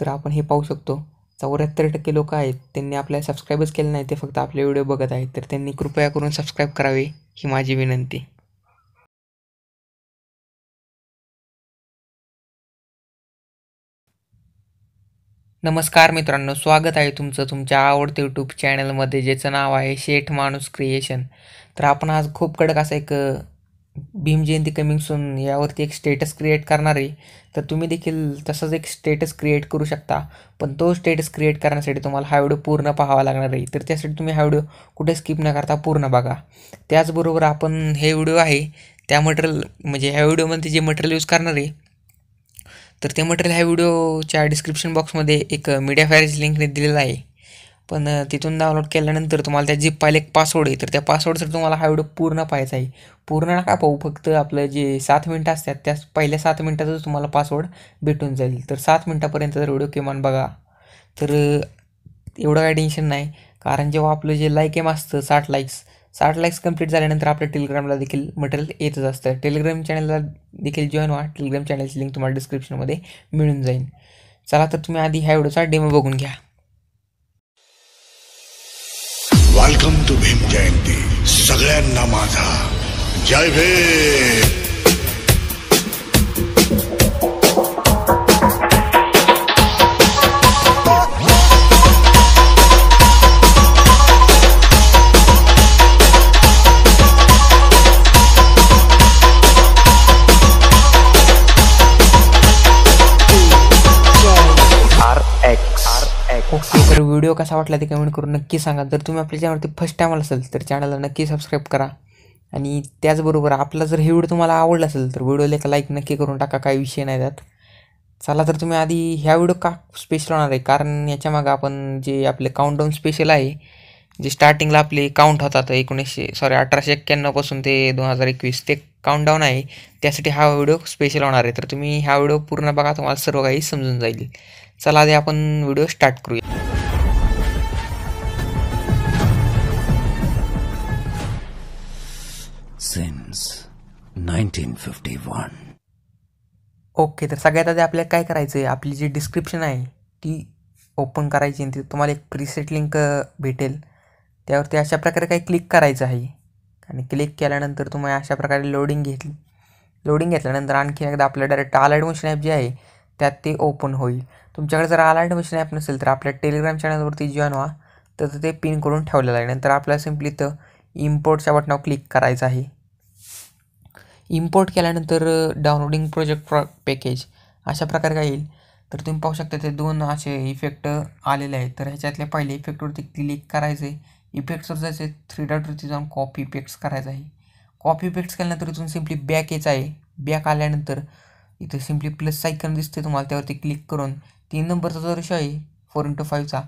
तर आपण हे पाहू शकतो चौऱ्याहत्तर टक्के लोक आहेत त्यांनी आपल्याला सबस्क्राईबच केलं नाही ते फक्त आपले व्हिडिओ बघत आहेत तर त्यांनी कृपया करून सबस्क्राईब करावे ही माझी विनंती नमस्कार मित्रांनो स्वागत आहे तुमचं तुमच्या आवडते यूट्यूब चॅनलमध्ये ज्याचं नाव आहे शेठ माणूस क्रिएशन तर आपण आज खूप कडक असा एक भीम जयंती कमिंग सून यावरती एक स्टेटस क्रिएट करणार आहे तर तुम्ही देखील तसंच एक स्टेटस क्रिएट करू शकता पण तो स्टेटस क्रिएट करण्यासाठी तुम्हाला हा व्हिडिओ पूर्ण पाहावा लागणार आहे तर त्यासाठी तुम्ही हा व्हिडिओ कुठे स्किप न करता पूर्ण बघा त्याचबरोबर आपण हे व्हिडिओ आहे त्या मटेरियल म्हणजे ह्या व्हिडिओमध्ये जे मटेरियल यूज करणार आहे तर ते मटेरियल ह्या व्हिडिओच्या डिस्क्रिप्शन बॉक्समध्ये एक मीडिया फायरची लिंकने दिलेलं आहे पण तिथून डाउनलोड केल्यानंतर तुम्हाला त्या जे पहिले एक पासवर्ड आहे तर त्या पासवर्डसाठी तुम्हाला हा व्हिडिओ पूर्ण पाहायचा आहे पूर्ण नका पाहू फक्त आपलं जे सात मिनटं असतात त्या पहिल्या सात मिनटातच तुम्हाला पासवर्ड भेटून जाईल तर सात मिनटापर्यंत जर व्हिडिओ किमान बघा तर एवढं काय टेन्शन नाही कारण जेव्हा आपलं जे लाईक एम असतं साठ लाईक्स साठ लाईक्स कंप्लीट झाल्यानंतर आपल्या टेलिग्रामला देखील मटेरियल येतच असतं टेलिग्राम चॅनलला देखील जॉईन व्हा टेलिग्राम चॅनलची लिंक तुम्हाला डिस्क्रिप्शनमध्ये मिळून जाईल चला तर तुम्ही आधी ह्या व्हिडिओचा डेमो बघून घ्या वेलकम टू भीम जयंती सगळ्यांना माझा जय भीम कसा वाटला ते कमेंट करून नक्की सांगा जर तुम्ही आपल्या चॅनलवरती फर्स्ट टाईम आला असेल तर चॅनलला नक्की सबस्क्राईब करा आणि त्याचबरोबर आपला जर हे व्हिडिओ तुम्हाला आवडला असेल तर व्हिडिओला एक लाईक नक्की करून टाका काही विषय नाही त्यात चला तर तुम्ही आधी ह्या व्हिडिओ का स्पेशल होणार आहे कारण याच्यामागं आपण जे आपले काउंटडाऊन स्पेशल आहे जे स्टार्टिंगला आपले काउंट होतात एकोणीसशे सॉरी अठराशे एक्क्याण्णवपासून ते दोन हजार एकवीस ते डाऊन आहे त्यासाठी हा व्हिडिओ स्पेशल होणार आहे तर तुम्ही हा व्हिडिओ पूर्ण बघा तुम्हाला सर्व काही समजून जाईल चला आधी आपण व्हिडिओ स्टार्ट करूया since 1951 ओके तर सगळ्यात आधी आपल्याला काय करायचं आहे आपली जी डिस्क्रिप्शन आहे ती ओपन करायची आणि ती तुम्हाला एक प्रीसेट लिंक भेटेल त्यावरती अशा प्रकारे काही क्लिक करायचं आहे आणि क्लिक केल्यानंतर तुम्हाला अशा प्रकारे लोडिंग घेतली लोडिंग घेतल्यानंतर आणखी एकदा आपलं डायरेक्ट अलर्ट मोशन ॲप जे आहे त्यात ते ओपन होईल तुमच्याकडे जर अलर्ट मोशन ॲप नसेल तर आपल्या टेलिग्राम चॅनलवरती जॉईन व्हा तर ते पिन करून ठेवलेलं आहे नंतर आपल्याला सिम्पली तर इम्पोर्टच्या बटनावर क्लिक करायचं आहे इम्पोर्ट केल्यानंतर डाउनलोडिंग प्रोजेक्ट प्रॉ पॅकेज अशा प्रकारे काय येईल तर तुम्ही पाहू शकता ते दोन असे इफेक्ट आलेले आहेत तर ह्याच्यातल्या पहिले इफेक्टवरती क्लिक करायचं आहे इफेक्ट्सवर जायचे थ्री डॉटवरती जाऊन कॉपी इफेक्ट्स करायचं आहे कॉपी इफेक्ट्स केल्यानंतर इथून सिम्पली बॅक यायचं आहे बॅक आल्यानंतर इथं सिम्पली प्लस सायकन दिसते तुम्हाला त्यावरती क्लिक करून तीन नंबरचा जो रेशो आहे फोर इंटू फाईव्हचा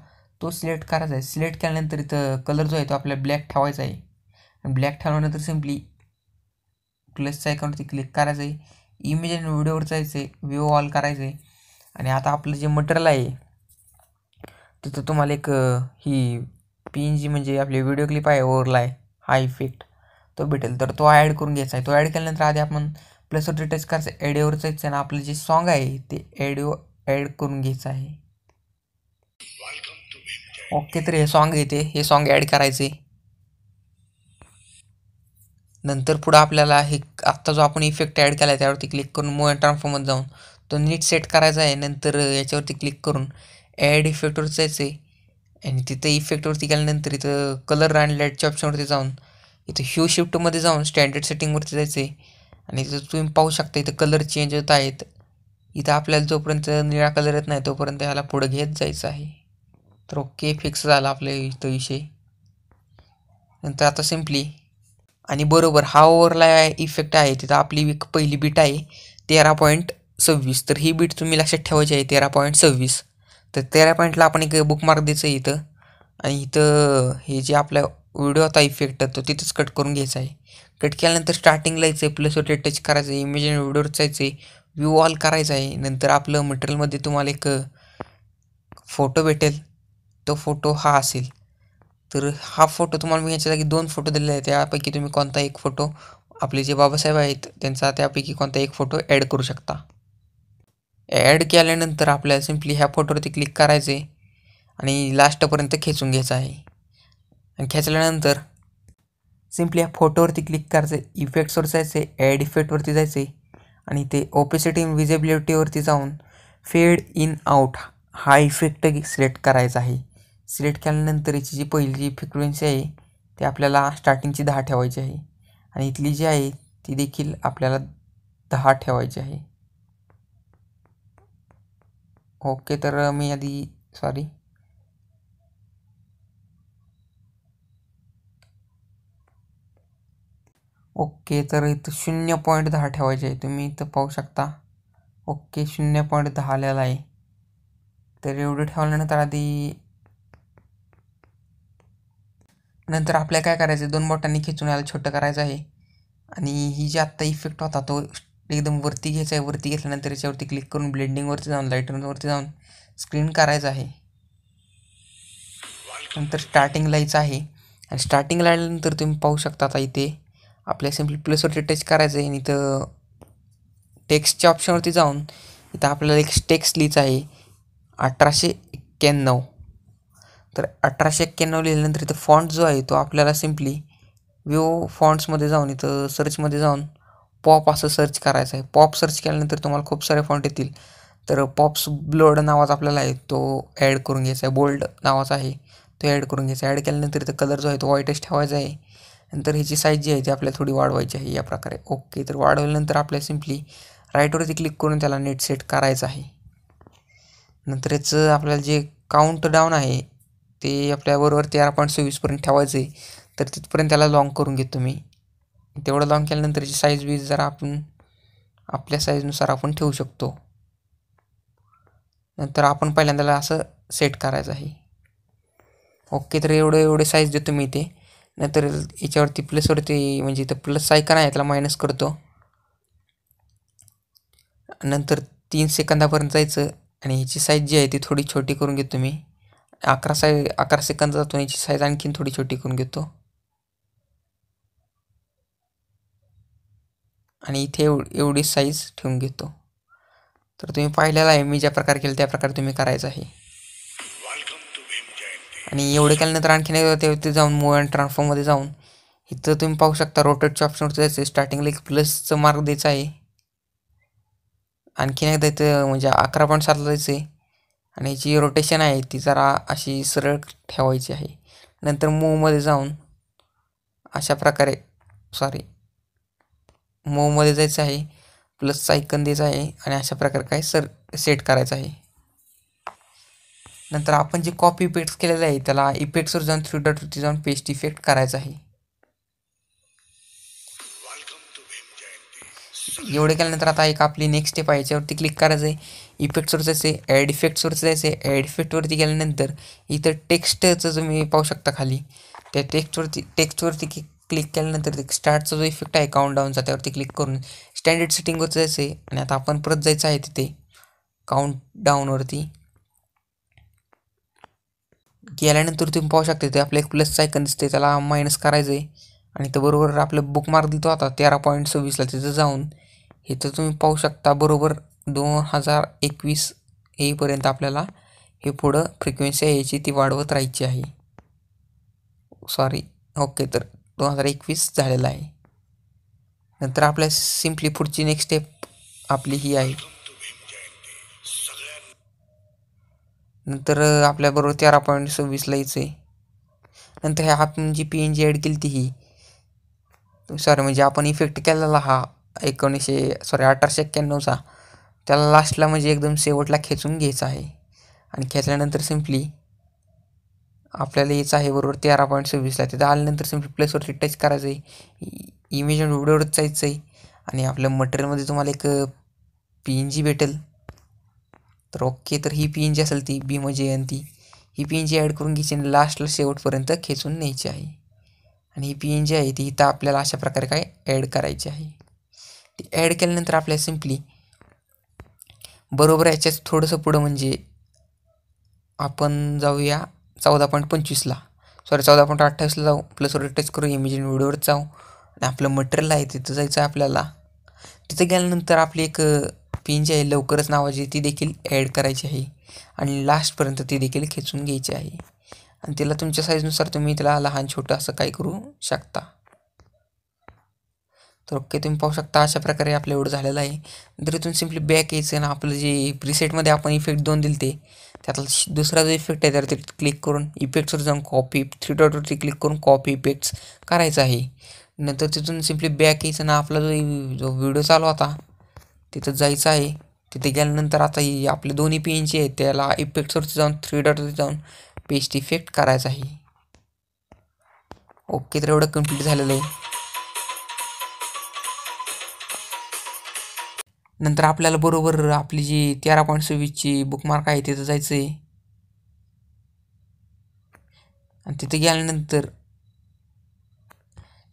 तो सिलेक्ट करायचा आहे सिलेक्ट केल्यानंतर इथं कलर जो आहे तो आपल्याला ब्लॅक ठेवायचा आहे ब्लॅक ठरवण्यानंतर सिम्पली प्लसच्या एकाउंटवरती क्लिक करायचं आहे इमेज आणि व्हिडिओवर जायचं आहे व्हिओ ऑल करायचं आहे आणि आता आपलं जे मटेरियल आहे तिथं तुम्हाला एक ही पी जी म्हणजे आपले व्हिडिओ क्लिप आहे ओवरला आहे हा इफेक्ट तो भेटेल तर तो ॲड करून घ्यायचा आहे तो ॲड केल्यानंतर आधी आपण प्लसवर टच करायचं ॲडिओवर आहे आणि आपलं जे सॉन्ग आहे ते ॲडिओ ॲड करून घ्यायचं आहे ओके तर हे सॉन्ग येते हे सॉन्ग ॲड करायचं आहे नंतर पुढं आपल्याला हे आत्ता जो आपण इफेक्ट ॲड केला आहे त्यावरती क्लिक करून मोबाईल ट्रान्सफॉर्मर जाऊन तो नीट सेट करायचा आहे नंतर याच्यावरती क्लिक करून ॲड इफेक्टवर जायचं आहे आणि तिथं इफेक्टवरती गेल्यानंतर इथं कलर अँड लाईटच्या ऑप्शनवरती जाऊन इथं ह्यू शिफ्टमध्ये जाऊन स्टँडर्ड सेटिंगवरती जायचं आहे आणि इथं तुम्ही पाहू शकता इथं कलर चेंज होत आहेत इथं आपल्याला जोपर्यंत निळा कलर येत नाही तोपर्यंत ह्याला पुढं घेत जायचं आहे तर ओके फिक्स झाला आपल्या इथं विषय नंतर आता सिम्पली आणि बरोबर हा ओव्हरला इफेक्ट आहे तिथं आपली एक पहिली बीट आहे तेरा पॉईंट सव्वीस तर ही बीट तुम्ही लक्षात ठेवायची आहे तेरा पॉईंट सव्वीस तर तेरा पॉईंटला आपण एक बुक मार्क द्यायचं इथं आणि इथं हे जे आपला व्हिडिओ आता इफेक्ट तो तिथंच कट करून घ्यायचा आहे कट केल्यानंतर स्टार्टिंगला यायचं आहे प्लस वर टच करायचं आहे इमेज व्हिडिओवर जायचं आहे व्यू ऑल करायचा आहे नंतर आपलं मटेरियलमध्ये तुम्हाला एक फोटो भेटेल तो फोटो हा असेल तर हा फोटो तुम्हाला मी याच्या जागी दोन फोटो दिलेले आहेत त्यापैकी तुम्ही कोणता एक फोटो आपले जे बाबासाहेब आहेत त्यांचा त्यापैकी कोणता एक फोटो ॲड करू शकता ॲड केल्यानंतर आपल्याला सिम्पली ह्या फोटोवरती क्लिक करायचे आणि लास्टपर्यंत खेचून घ्यायचं आहे आणि खेचल्यानंतर सिम्पली ह्या फोटोवरती क्लिक करायचे इफेक्ट्सवर जायचे ॲड इफेक्टवरती जायचे आणि ते ओपेसिटी विजिबिलिटीवरती जाऊन फेड इन आउट हा इफेक्ट सिलेक्ट करायचा आहे सिलेक्ट केल्यानंतरची जी पहिली जी फ्रिक्वेन्सी आहे ती आपल्याला स्टार्टिंगची दहा ठेवायची आहे आणि इथली जी आहे ती देखील आपल्याला दहा ठेवायची आहे ओके तर मी आधी सॉरी ओके तर इथं शून्य पॉईंट दहा ठेवायचे आहे तुम्ही इथं पाहू शकता ओके शून्य पॉईंट दहा आलेला आहे तर एवढं ठेवल्यानंतर आधी नंतर आपल्या काय करायचं आहे दोन बोटांनी खेचून याला छोटं करायचं आहे आणि ही जी आत्ता इफेक्ट होता तो एकदम वरती घ्यायचा आहे वरती घेतल्यानंतर याच्यावरती क्लिक करून ब्लेंडिंगवरती जाऊन लाईटरवरती जाऊन स्क्रीन करायचं आहे नंतर स्टार्टिंग लायचं आहे आणि स्टार्टिंग आल्यानंतर तुम्ही पाहू शकता आता इथे आपल्या सिम्पली प्लसवरती टच करायचं आहे आणि इथं टेक्स्टच्या ऑप्शनवरती जाऊन इथं आपल्याला एक टेक्स्ट लिहायचं आहे अठराशे एक्क्याण्णव तर अठराशे एक्क्याण्णव लिहिल्यानंतर इथं फॉन्ट जो आहे तो आपल्याला सिम्पली व्यू फॉन्ट्समध्ये जाऊन इथं सर्चमध्ये जाऊन पॉप असं सर्च करायचं आहे पॉप सर्च केल्यानंतर तुम्हाला खूप सारे फॉन्ट येतील तर पॉप्स ब्लड नावाचा आपल्याला आहे तो ॲड करून घ्यायचा आहे बोल्ड नावाचा आहे तो ॲड करून घ्यायचा आहे ॲड केल्यानंतर इथं कलर जो आहे तो व्हाईटच ठेवायचा आहे नंतर ह्याची साईज जी आहे ती आपल्याला थोडी वाढवायची आहे या प्रकारे ओके तर वाढवल्यानंतर आपल्याला सिम्पली राईटवरती क्लिक करून त्याला नेट सेट करायचं आहे नंतर याचं आपल्याला जे काउंट डाऊन आहे ते आपल्या बरोबर तेरा पॉईंट सव्वीसपर्यंत ठेवायचं आहे तर तिथपर्यंत त्याला लाँग करून घेतो मी तेवढं लाँग जी साईज बीज जरा आपण आपल्या साईजनुसार आपण ठेवू शकतो नंतर आपण पहिल्यांदाला असं सेट करायचं आहे ओके तर एवढं एवढे साईज देतो मी इथे नंतर याच्यावरती प्लसवरती म्हणजे इथं प्लस का नाही त्याला मायनस करतो नंतर तीन सेकंदापर्यंत जायचं आणि ह्याची साईज जी आहे ती थोडी छोटी करून घेतो मी अकरा साय अकरा सेकंद जातो याची साईज आणखीन थोडी छोटी करून घेतो आणि इथे एव एवढी साईज ठेवून घेतो तर तुम्ही पाहिलेला आहे मी ज्या प्रकारे केलं त्या प्रकारे तुम्ही करायचं आहे आणि एवढे केल्यानंतर आणखीन ते जाऊन मूव अँड ट्रान्सफॉर्ममध्ये जाऊन इथं तुम्ही पाहू शकता रोटेटच्या ऑप्शनवरती जायचं स्टार्टिंगला एक प्लसचं मार्क द्यायचं आहे आणखीन एकदा इथं म्हणजे अकरा पॉईंट सातला द्यायचं आहे आणि जी रोटेशन आहे ती जरा अशी सरळ ठेवायची आहे नंतर मूवमध्ये जाऊन अशा प्रकारे सॉरी मूवमध्ये जायचं आहे प्लस सायकन द्यायचं आहे आणि अशा प्रकारे काय सर सेट करायचं आहे नंतर आपण जे कॉपी इफेक्ट्स केलेले आहे त्याला इफेक्ट्सवर जाऊन थ्री डॉट थ्री जाऊन पेस्ट इफेक्ट करायचा आहे एवढे केल्यानंतर आता एक आपली नेक्स्ट स्टेप आहे याच्यावरती क्लिक करायचं आहे इफेक्ट्सवर जायचं आहे ॲड इफेक्ट्सवर जायचं आहे ॲड इफेक्टवरती गेल्यानंतर इथं टेक्स्टचं तुम्ही पाहू शकता खाली त्या टेक्स्टवरती टेक्स्टवरती क्लिक केल्यानंतर ते स्टार्टचा जो इफेक्ट आहे काउंट डाऊनचा त्यावरती क्लिक करून स्टँडर्ड सेटिंगवर जायचं आहे आणि आता आपण परत जायचं आहे तिथे डाऊनवरती गेल्यानंतर तुम्ही पाहू शकता ते आपलं एक प्लस सायकन दिसते त्याला मायनस करायचं आहे आणि तर बरोबर आपलं बुक मार्क दिलतो आता तेरा पॉईंट सव्वीसला तिथं जाऊन हे तुम्ही पाहू शकता बरोबर दोन हजार एकवीस येईपर्यंत आपल्याला हे पुढं फ्रिक्वेन्सी यायची ती वाढवत राहायची आहे सॉरी ओके तर दोन हजार एकवीस झालेला आहे नंतर आपल्या सिम्पली पुढची नेक्स्ट स्टेप आपली ही आहे नंतर आपल्याबरोबर तेरा पॉईंट सव्वीसला यायचं आहे नंतर ह्या आपण जी पी एन जी ॲड केली ती ही सॉरी म्हणजे आपण इफेक्ट केलेला हा एकोणीसशे सॉरी अठराशे एक्क्याण्णवचा त्याला लास्टला म्हणजे एकदम शेवटला खेचून घ्यायचं आहे आणि खेचल्यानंतर सिम्पली आपल्याला यायचं आहे बरोबर तेरा पॉईंट सव्वीसला तिथं आल्यानंतर सिम्पली प्लसवरती टच करायचं आहे इमेज आणि जायचं आहे आणि आपल्या मटेरियलमध्ये तुम्हाला एक पी एन जी भेटेल तर ओके तर ही पी एन जी असेल ती भीम म्हणजे जयंती ही पी एन जी ॲड करून घ्यायची आणि लास्टला शेवटपर्यंत खेचून न्यायची आहे आणि ही पी एन जी आहे ती इथं आपल्याला अशा प्रकारे काय ॲड करायची आहे ती ॲड केल्यानंतर आपल्याला सिम्पली बरोबर याच्याच थोडंसं पुढं म्हणजे आपण जाऊया चौदा पॉईंट पंचवीसला सॉरी चौदा पॉईंट अठ्ठावीसला जाऊ प्लस वर टच करू इमेजिन व्हिडिओवर जाऊ आणि आपलं मटेरियल आहे तिथं जायचं आहे आपल्याला तिथं गेल्यानंतर आपली एक पिन जी आहे लवकरच नावाची ती देखील ॲड करायची आहे आणि लास्टपर्यंत ती देखील खेचून घ्यायची आहे आणि तिला तुमच्या साईजनुसार तुम्ही तिला लहान छोटं असं काय करू शकता तर ओके तुम्ही पाहू शकता अशा प्रकारे आपलं एवढं झालेलं आहे नंतर तिथून सिम्पली बॅक यायचं ना आपलं जे प्रिसेटमध्ये आपण इफेक्ट दोन दिले ते त्यातला दुसरा जो इफेक्ट आहे तर ते क्लिक करून इफेक्ट्सवर जाऊन कॉपी थ्री वरती क्लिक करून कॉपी इफेक्ट्स करायचं आहे नंतर तिथून सिम्पली बॅक यायचं ना आपला जो जो व्हिडिओ चालू होता तिथं जायचं आहे तिथे गेल्यानंतर आता ही आपले दोन्ही ची आहेत त्याला इफेक्ट्सवरती जाऊन थ्री डॉटवरती जाऊन पेस्ट इफेक्ट करायचा आहे ओके तर एवढं कम्प्लीट झालेलं आहे नंतर आपल्याला बरोबर आपली जी तेरा पॉईंट सव्वीसची बुकमार्क आहे तिथं जायचं आहे आणि तिथं गेल्यानंतर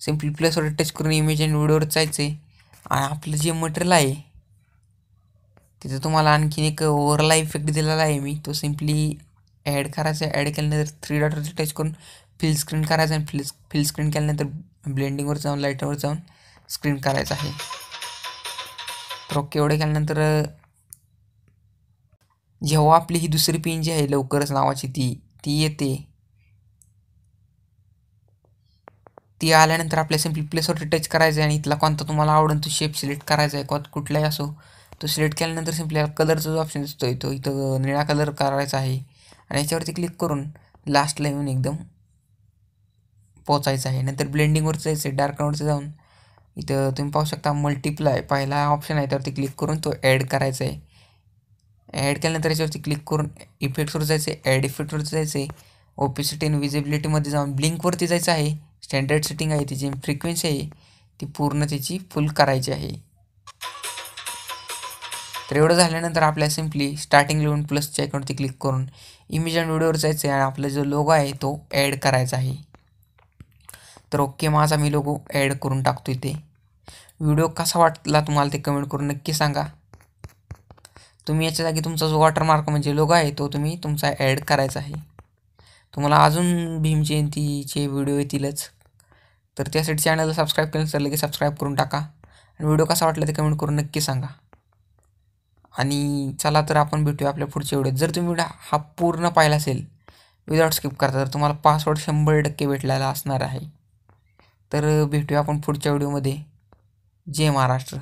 सिम्पली प्लसवर टच करून इमेज आणि व्हिडिओवर जायचं आहे आणि आपलं जे मटेरियल आहे तिथं तुम्हाला आणखीन एक ओव्हरला इफेक्ट दिलेला आहे मी तो सिम्पली ॲड करायचा ॲड केल्यानंतर थ्री डॉटर टच करून फिल स्क्रीन करायचं आणि फिल फिल स्क्रीन केल्यानंतर ब्लेंडिंगवर जाऊन लाईटवर जाऊन स्क्रीन करायचं आहे थ्रो केवढे केल्यानंतर जेव्हा आपली ही दुसरी पिन जी आहे लवकरच नावाची ती ती येते ती आल्यानंतर आपल्या सिम्पली प्लेसवरती टच करायचं आहे आणि इथला कोणता तुम्हाला आवडेल तो शेप सिलेक्ट करायचा आहे कोण कुठलाही असो तो सिलेक्ट केल्यानंतर सिम्पली कलरचा जो ऑप्शन असतो तो इथं निळा कलर करायचा आहे आणि याच्यावरती क्लिक करून लास्टला येऊन एकदम पोचायचं आहे नंतर ब्लेंडिंगवर जायचं आहे डार्क राऊंडचं जाऊन इथं तुम्ही पाहू शकता मल्टिप्लाय पहिला ऑप्शन आहे त्यावरती क्लिक करून तो ॲड करायचा आहे ॲड केल्यानंतर याच्यावरती क्लिक करून इफेक्टवर जायचं आहे ॲड इफेक्टवर जायचं आहे ओपेसिटी आणि विजिबिलिटीमध्ये जाऊन ब्लिंकवरती जायचं आहे स्टँडर्ड सेटिंग आहे त्याची फ्रिक्वेन्सी आहे ती पूर्ण त्याची फुल करायची आहे तर एवढं झाल्यानंतर आपल्या सिम्पली स्टार्टिंग लिहून प्लसच्या आयकॉनवरती क्लिक करून इमेज अँड व्हिडिओवर जायचं आहे आणि आपला जो लोगो आहे तो ॲड करायचा आहे तर ओके माझा मी लोगो ॲड करून टाकतो इथे व्हिडिओ कसा वाटला तुम्हाला ते कमेंट करून नक्की सांगा तुम्ही याच्या जागी तुमचा जो वॉटरमार्क म्हणजे लोगो आहे तो तुम्ही तुमचा ॲड करायचा आहे तुम्हाला अजून भीम जयंतीचे व्हिडिओ येतीलच तर त्यासाठी चॅनलला सबस्क्राईब केलं तर लगेच सबस्क्राईब करून टाका आणि व्हिडिओ कसा वाटला ते कमेंट करून नक्की सांगा आणि चला तर आपण भेटूया आपल्या पुढच्या व्हिडिओत जर तुम्ही व्हिडिओ हा पूर्ण पाहिला असेल विदाउट स्किप करता तर तुम्हाला पासवर्ड शंभर टक्के भेटलेला असणार आहे तर भेटूया आपण पुढच्या व्हिडिओमध्ये जय महाराष्ट्र